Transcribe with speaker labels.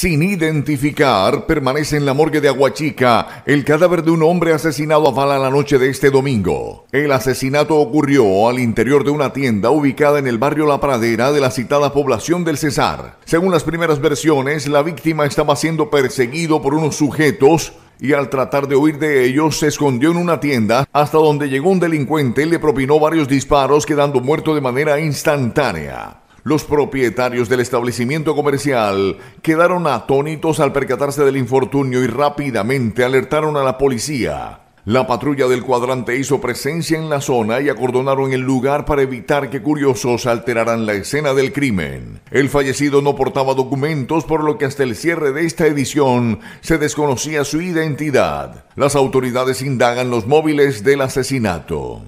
Speaker 1: Sin identificar, permanece en la morgue de Aguachica el cadáver de un hombre asesinado a bala la noche de este domingo. El asesinato ocurrió al interior de una tienda ubicada en el barrio La Pradera de la citada población del Cesar. Según las primeras versiones, la víctima estaba siendo perseguido por unos sujetos y al tratar de huir de ellos se escondió en una tienda hasta donde llegó un delincuente y le propinó varios disparos quedando muerto de manera instantánea. Los propietarios del establecimiento comercial quedaron atónitos al percatarse del infortunio y rápidamente alertaron a la policía. La patrulla del cuadrante hizo presencia en la zona y acordonaron el lugar para evitar que curiosos alteraran la escena del crimen. El fallecido no portaba documentos por lo que hasta el cierre de esta edición se desconocía su identidad. Las autoridades indagan los móviles del asesinato.